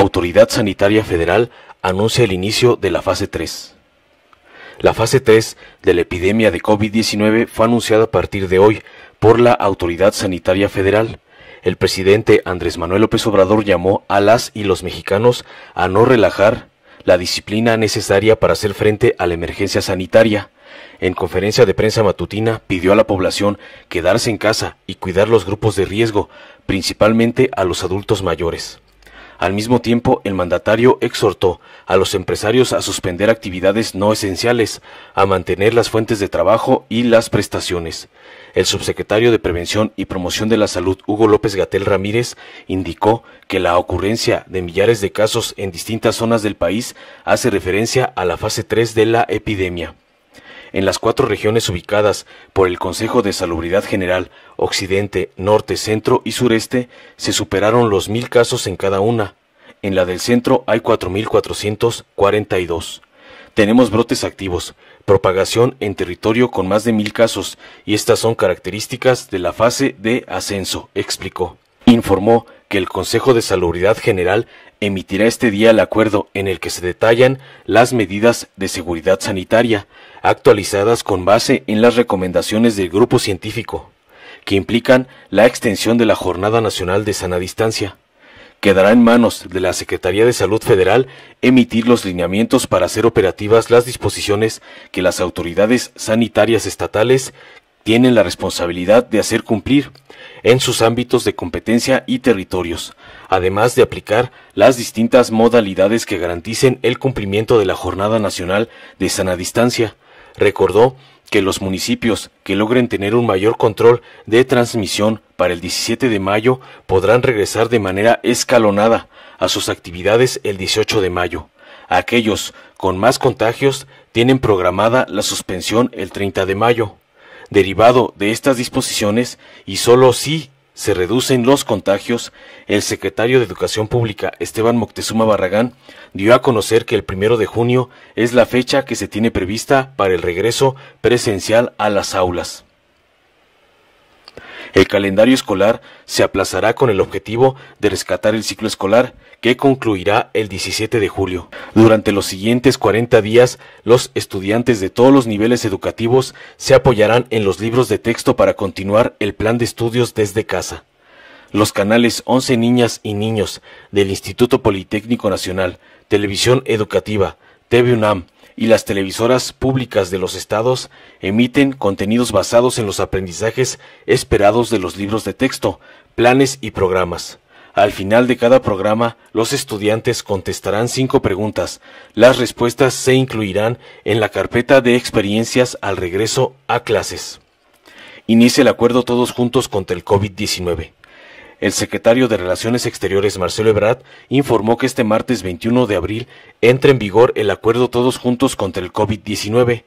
Autoridad Sanitaria Federal anuncia el inicio de la fase 3. La fase 3 de la epidemia de COVID-19 fue anunciada a partir de hoy por la Autoridad Sanitaria Federal. El presidente Andrés Manuel López Obrador llamó a las y los mexicanos a no relajar la disciplina necesaria para hacer frente a la emergencia sanitaria. En conferencia de prensa matutina pidió a la población quedarse en casa y cuidar los grupos de riesgo, principalmente a los adultos mayores. Al mismo tiempo, el mandatario exhortó a los empresarios a suspender actividades no esenciales, a mantener las fuentes de trabajo y las prestaciones. El subsecretario de Prevención y Promoción de la Salud, Hugo López Gatel Ramírez, indicó que la ocurrencia de millares de casos en distintas zonas del país hace referencia a la fase 3 de la epidemia en las cuatro regiones ubicadas por el Consejo de Salubridad General, Occidente, Norte, Centro y Sureste, se superaron los mil casos en cada una. En la del centro hay 4.442. Tenemos brotes activos, propagación en territorio con más de mil casos, y estas son características de la fase de ascenso, explicó informó que el Consejo de Salubridad General emitirá este día el acuerdo en el que se detallan las medidas de seguridad sanitaria, actualizadas con base en las recomendaciones del grupo científico, que implican la extensión de la Jornada Nacional de Sana Distancia. Quedará en manos de la Secretaría de Salud Federal emitir los lineamientos para hacer operativas las disposiciones que las autoridades sanitarias estatales tienen la responsabilidad de hacer cumplir en sus ámbitos de competencia y territorios, además de aplicar las distintas modalidades que garanticen el cumplimiento de la Jornada Nacional de Sana Distancia. Recordó que los municipios que logren tener un mayor control de transmisión para el 17 de mayo podrán regresar de manera escalonada a sus actividades el 18 de mayo. Aquellos con más contagios tienen programada la suspensión el 30 de mayo. Derivado de estas disposiciones, y sólo si se reducen los contagios, el secretario de Educación Pública Esteban Moctezuma Barragán dio a conocer que el primero de junio es la fecha que se tiene prevista para el regreso presencial a las aulas. El calendario escolar se aplazará con el objetivo de rescatar el ciclo escolar que concluirá el 17 de julio. Durante los siguientes 40 días, los estudiantes de todos los niveles educativos se apoyarán en los libros de texto para continuar el plan de estudios desde casa. Los canales 11 Niñas y Niños del Instituto Politécnico Nacional, Televisión Educativa, TV y las televisoras públicas de los estados emiten contenidos basados en los aprendizajes esperados de los libros de texto, planes y programas. Al final de cada programa, los estudiantes contestarán cinco preguntas. Las respuestas se incluirán en la carpeta de experiencias al regreso a clases. Inicia el acuerdo todos juntos contra el COVID-19. El secretario de Relaciones Exteriores, Marcelo Ebrard, informó que este martes 21 de abril entra en vigor el acuerdo Todos Juntos contra el COVID-19,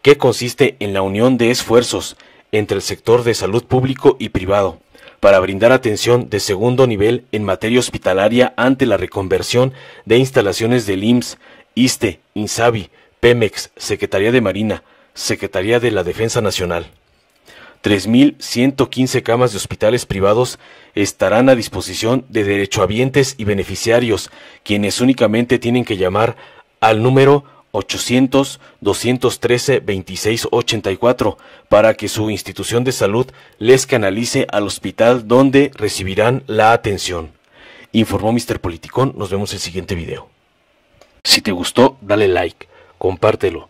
que consiste en la unión de esfuerzos entre el sector de salud público y privado para brindar atención de segundo nivel en materia hospitalaria ante la reconversión de instalaciones del IMSS, ISTE, INSABI, PEMEX, Secretaría de Marina, Secretaría de la Defensa Nacional. 3.115 camas de hospitales privados estarán a disposición de derechohabientes y beneficiarios, quienes únicamente tienen que llamar al número 800-213-2684 para que su institución de salud les canalice al hospital donde recibirán la atención. Informó Mr. Politicón, nos vemos en el siguiente video. Si te gustó, dale like, compártelo